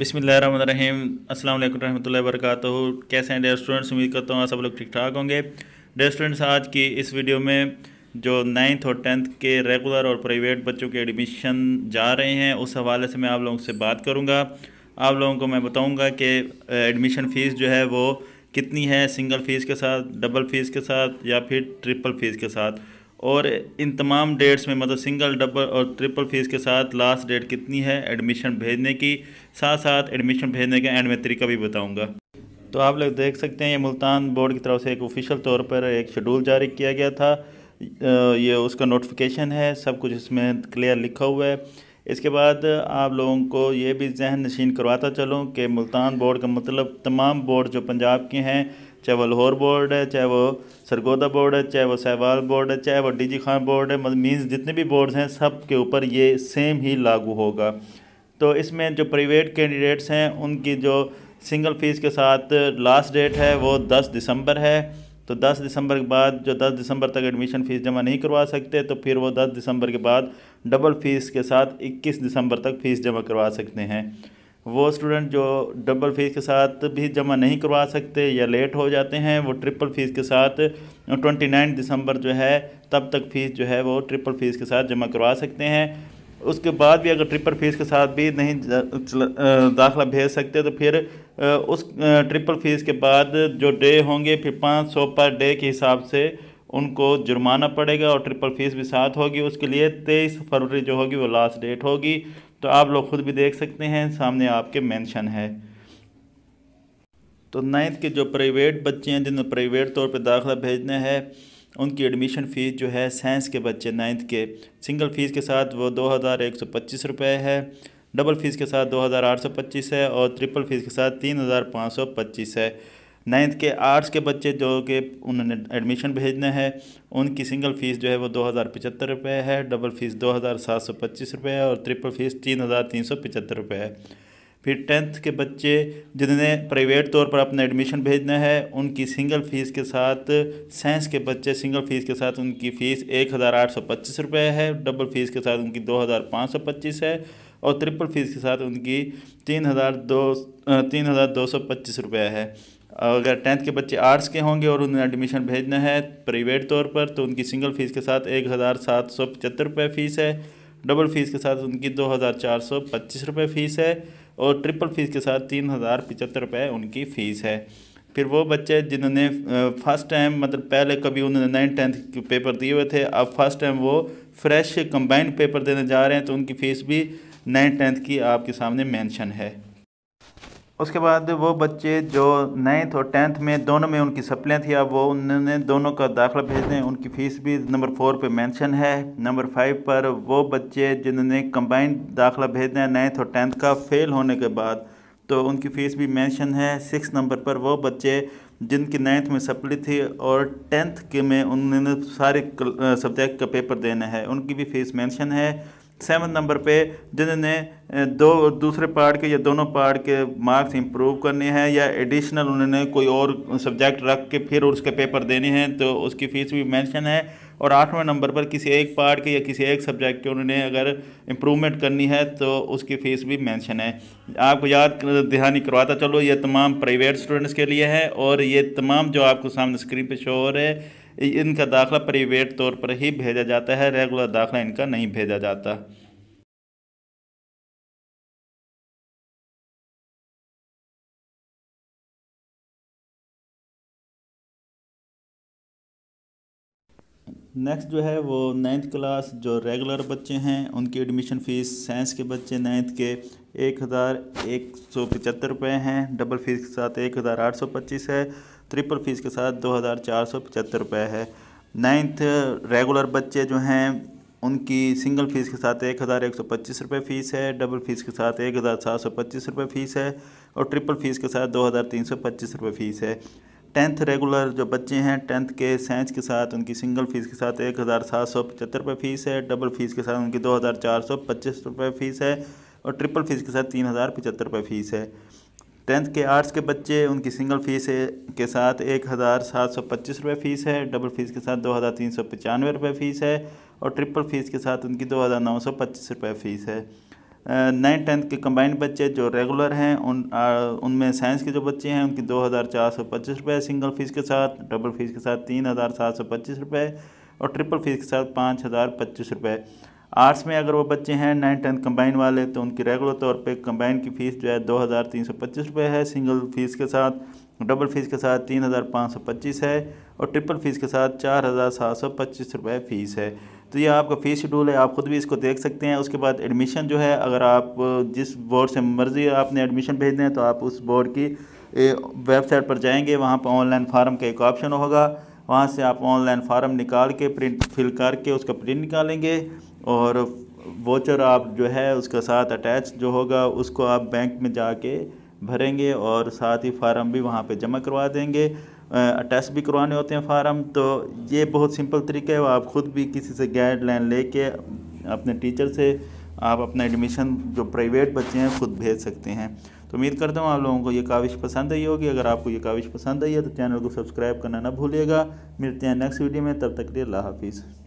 बिसमीम अल्लाम रहमतुल्लाहि वरकत कैसे हैं डेयर स्टूडेंट्स उम्मीद करता हूँ सब लोग ठीक ठाक होंगे डेयर स्टूडेंट्स आज की इस वीडियो में जो नाइन्थ और टेंथ के रेगुलर और प्राइवेट बच्चों के एडमिशन जा रहे हैं उस हवाले से मैं आप लोगों से बात करूँगा आप लोगों को मैं बताऊँगा कि एडमिशन फ़ीस जो है वो कितनी है सिंगल फ़ीस के साथ डबल फ़ीस के साथ या फिर ट्रिपल फ़ीस के साथ और इन तमाम डेट्स में मतलब सिंगल डबल और ट्रिपल फीस के साथ लास्ट डेट कितनी है एडमिशन भेजने की साथ साथ एडमिशन भेजने का एंड में तरीका भी बताऊंगा तो आप लोग देख सकते हैं ये मुल्तान बोर्ड की तरफ से एक ऑफिशियल तौर पर एक शेड्यूल जारी किया गया था ये उसका नोटिफिकेशन है सब कुछ इसमें क्लियर लिखा हुआ है इसके बाद आप लोगों को ये भी जहन नशीन करवाता चलूँ कि मुल्तान बोर्ड का मतलब तमाम बोर्ड जो पंजाब के हैं चाहे वो लाहौर बोर्ड है चाहे वो सरगोदा बोर्ड है चाहे वो सहवाल बोर्ड है चाहे वो डी जी खान बोर्ड है मीन्स मतलब जितने भी बोर्ड्स हैं सब के ऊपर ये सेम ही लागू होगा तो इसमें जो प्राइवेट कैंडिडेट्स हैं उनकी जो सिंगल फ़ीस के साथ लास्ट डेट है वो दस दिसंबर है तो 10 दिसंबर के बाद जो 10 दिसंबर तक एडमिशन फ़ीस जमा नहीं करवा सकते तो फिर वो दस दिसंबर के बाद डबल फ़ीस के साथ इक्कीस दिसंबर तक फ़ीस जमा करवा सकते हैं वो स्टूडेंट जो डबल फ़ीस के साथ भी जमा नहीं करवा सकते या लेट हो जाते हैं वो ट्रिपल फ़ीस के साथ ट्वेंटी नाइन दिसंबर जो है तब तक फ़ीस जो है वो ट्रिपल फ़ीस के साथ जमा करवा सकते हैं उसके बाद भी अगर ट्रिपल फीस के साथ भी नहीं दाखला भेज सकते तो फिर उस ट्रिपल फीस के बाद जो डे होंगे फिर पाँच सौ पर डे के हिसाब से उनको जुर्माना पड़ेगा और ट्रिपल फीस भी साथ होगी उसके लिए तेईस फरवरी जो होगी वो लास्ट डेट होगी तो आप लोग ख़ुद भी देख सकते हैं सामने आपके मेंशन है तो नाइन्थ के जो प्राइवेट बच्चे हैं जिन्हें प्राइवेट तौर पर दाखिला भेजना है उनकी एडमिशन फ़ीस जो है साइंस के बच्चे नाइन्थ के सिंगल फ़ीस के साथ वो दो हज़ार एक सौ पच्चीस रुपये है डबल फ़ीस के साथ दो हज़ार आठ सौ पच्चीस है और ट्रिपल फ़ीस के साथ तीन हज़ार पाँच सौ पच्चीस है नाइन्थ के आर्ट्स के बच्चे जो कि उन्होंने एडमिशन भेजना है उनकी सिंगल फ़ीस जो है वो दो हज़ार पचहत्तर रुपये है डबल फ़ीस दो हज़ार सात सौ पच्चीस रुपये है और ट्रिपल फ़ीस तीन हज़ार तीन सौ पचहत्तर रुपये है फिर टेंथ के बच्चे जिन्होंने प्राइवेट तौर पर अपना एडमिशन भेजना है उनकी सिंगल फ़ीस के साथ साइंस के बच्चे सिंगल फ़ीस के साथ उनकी फ़ीस एक हज़ार आठ सौ पच्चीस रुपये है डबल फ़ीस के साथ उनकी दो हज़ार पाँच सौ पच्चीस है और ट्रिपल फ़ीस के साथ उनकी तीन हज़ार दो तीन हज़ार दो सौ पच्चीस रुपये है अगर टेंथ के बच्चे आर्ट्स के होंगे और उन्हें एडमिशन भेजना है प्राइवेट तौर पर तो उनकी सिंगल फ़ीस के साथ एक हज़ार सात सौ पचहत्तर रुपये फ़ीस है डबल फ़ीस के साथ उनकी दो हज़ार चार सौ पच्चीस रुपये फ़ीस है और ट्रिपल फ़ीस के साथ तीन हज़ार पचहत्तर रुपये उनकी फ़ीस है फिर वो बच्चे जिन्होंने फर्स्ट टाइम मतलब पहले कभी उन्होंने नाइन टेंथ के पेपर दिए हुए थे अब फर्स्ट टाइम वो फ्रेश कम्बाइंड पेपर देने जा रहे हैं तो उनकी फ़ीस भी नाइन टेंथ की आपके सामने मैंशन है उसके बाद वो बच्चे जो नाइन्थ और टेंथ में दोनों में उनकी सप्लें थी अब वो उन्होंने दोनों का दाखिला भेज दें उनकी फ़ीस भी नंबर फोर पे मेंशन है नंबर फाइव पर वो बच्चे जिन्होंने कंबाइंड दाखिला भेजना है नाइन्थ और टेंथ का फेल होने के बाद तो उनकी फ़ीस भी मेंशन है सिक्स नंबर पर वो बच्चे जिनकी नाइन्थ में सप्ली थी और टेंथ के में उन्होंने सारे सब्जेक्ट का पेपर देना है उनकी भी फ़ीस मैंशन है सेवन नंबर पे जिन्होंने दो दूसरे पार्ट के या दोनों पार्ट के मार्क्स इंप्रूव करने हैं या एडिशनल उन्होंने कोई और सब्जेक्ट रख के फिर उसके पेपर देने हैं तो उसकी फ़ीस भी मेंशन है और आठवें नंबर पर किसी एक पार्ट के या किसी एक सब्जेक्ट के उन्होंने अगर इम्प्रूवमेंट करनी है तो उसकी फ़ीस भी मेंशन है आपको याद दिहानी करवाता चलो ये तमाम प्राइवेट स्टूडेंट्स के लिए है और ये तमाम जो आपको सामने स्क्रीन पर शो हो रहे हैं इनका दाखिला प्राइवेट तौर पर ही भेजा जाता है रेगुलर दाखिला इनका नहीं भेजा जाता नेक्स्ट जो है वो नाइन्थ क्लास जो रेगुलर बच्चे हैं उनकी एडमिशन फ़ीस साइंस के बच्चे नाइन्थ के एक हज़ार एक सौ पचहत्तर रुपये हैं डबल फीस के साथ एक हज़ार आठ सौ पच्चीस है ट्रिपल फीस के साथ दो हज़ार चार सौ पचहत्तर रुपये है नाइन्थ रेगुलर बच्चे जो हैं उनकी सिंगल फ़ीस के साथ एक हज़ार एक सौ पच्चीस रुपये फ़ीस है डबल फ़ीस के साथ एक हज़ार सात सौ पच्चीस रुपये फ़ीस है और ट्रिपल फ़ीस के साथ दो हज़ार तीन सौ पच्चीस रुपये फ़ीस है टेंथ रेगुलर जो बच्चे हैं टेंथ के साइंस के साथ उनकी सिंगल फ़ीस के साथ एक हज़ार सात सौ पचहत्तर रुपये फ़ीस है डबल फ़ीस के साथ उनकी दो हज़ार चार सौ पच्चीस रुपये फ़ीस है और ट्रिपल फ़ीस के साथ तीन हज़ार पचहत्तर रुपये फ़ीस है टेंथ के आर्ट्स के बच्चे उनकी सिंगल फीस के साथ एक हज़ार सात सौ पच्चीस रुपये फ़ीस है डबल फ़ीस के साथ दो हज़ार तीन सौ पचानवे रुपये फ़ीस है और ट्रिपल फ़ीस के साथ उनकी दो हज़ार नौ सौ पच्चीस रुपये फ़ीस है नए टेंथ के कम्बाइंड बच्चे जो रेगुलर हैं उन उनमें साइंस के जो बच्चे हैं उनकी दो हज़ार चार सौ पच्चीस रुपये सिंगल फ़ीस के साथ डबल फ़ीस के साथ तीन हज़ार सात सौ पच्चीस रुपये और ट्रिपल फ़ीस के साथ पाँच हज़ार पच्चीस रुपये आर्ट्स में अगर वो बच्चे हैं नाइन टेंथ कंबाइन वाले तो उनकी रेगुलर तौर पे कंबाइन की फ़ीस जो है दो हज़ार तीन सौ पच्चीस रुपये है सिंगल फ़ीस के साथ डबल फ़ीस के साथ तीन हज़ार पाँच सौ पच्चीस है और ट्रिपल फ़ीस के साथ चार हज़ार सात सौ पच्चीस रुपये फ़ीस है तो ये आपका फ़ीस शेड्यूल है आप ख़ुद भी इसको देख सकते हैं उसके बाद एडमिशन जो है अगर आप जिस बोर्ड से मर्ज़ी आपने एडमिशन भेज दें तो आप उस बोर्ड की वेबसाइट पर जाएंगे वहाँ पर ऑनलाइन फार्म का एक ऑप्शन होगा वहाँ से आप ऑनलाइन फार्म निकाल के प्रिंट फिल करके उसका प्रिंट निकालेंगे और वोचर आप जो है उसका साथ अटैच जो होगा उसको आप बैंक में जाके भरेंगे और साथ ही फार्म भी वहाँ पे जमा करवा देंगे अटैच भी करवाने होते हैं फार्म तो ये बहुत सिंपल तरीका है आप ख़ुद भी किसी से गाइडलाइन लेके अपने टीचर से आप अपना एडमिशन जो प्राइवेट बच्चे हैं खुद भेज सकते हैं तो उम्मीद करता हूँ आप लोगों को ये काविश पसंद आई होगी अगर आपको ये काविश पसंद आई है तो चैनल को सब्सक्राइब करना ना भूलिएगा मिलते हैं नेक्स्ट वीडियो में तब तक के लिए अल्लाह हाफिज़